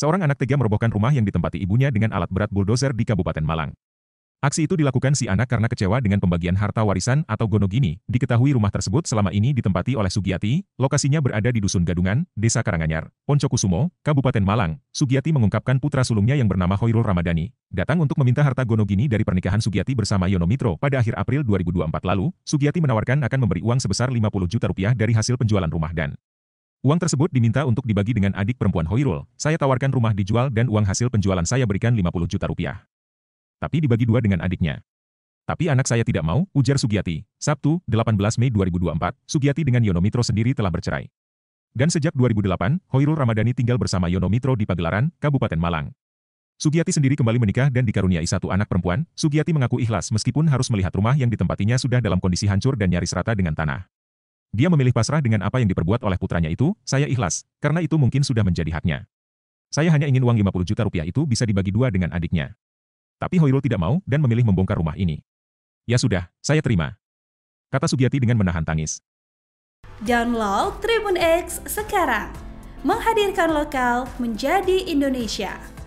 Seorang anak tega merobohkan rumah yang ditempati ibunya dengan alat berat bulldozer di Kabupaten Malang. Aksi itu dilakukan si anak karena kecewa dengan pembagian harta warisan atau gonogini. Diketahui rumah tersebut selama ini ditempati oleh Sugiyati, lokasinya berada di Dusun Gadungan, Desa Karanganyar, Poncokusumo, Kabupaten Malang. Sugiyati mengungkapkan putra sulungnya yang bernama Hoirul Ramadhani, datang untuk meminta harta gonogini dari pernikahan Sugiyati bersama Yono Mitro. Pada akhir April 2024 lalu, Sugiyati menawarkan akan memberi uang sebesar 50 juta rupiah dari hasil penjualan rumah dan Uang tersebut diminta untuk dibagi dengan adik perempuan Hoirul. Saya tawarkan rumah dijual dan uang hasil penjualan saya berikan 50 juta rupiah. Tapi dibagi dua dengan adiknya. Tapi anak saya tidak mau, ujar Sugiyati. Sabtu, 18 Mei 2024, Sugiyati dengan Yono sendiri telah bercerai. Dan sejak 2008, Hoirul Ramadhani tinggal bersama Yono di Pagelaran, Kabupaten Malang. Sugiyati sendiri kembali menikah dan dikaruniai satu anak perempuan, Sugiyati mengaku ikhlas meskipun harus melihat rumah yang ditempatinya sudah dalam kondisi hancur dan nyaris rata dengan tanah. Dia memilih pasrah dengan apa yang diperbuat oleh putranya itu, saya ikhlas, karena itu mungkin sudah menjadi haknya. Saya hanya ingin uang 50 juta rupiah itu bisa dibagi dua dengan adiknya. Tapi Hoirul tidak mau dan memilih membongkar rumah ini. Ya sudah, saya terima. Kata Sugiyati dengan menahan tangis. Download Tribun X sekarang. Menghadirkan lokal menjadi Indonesia.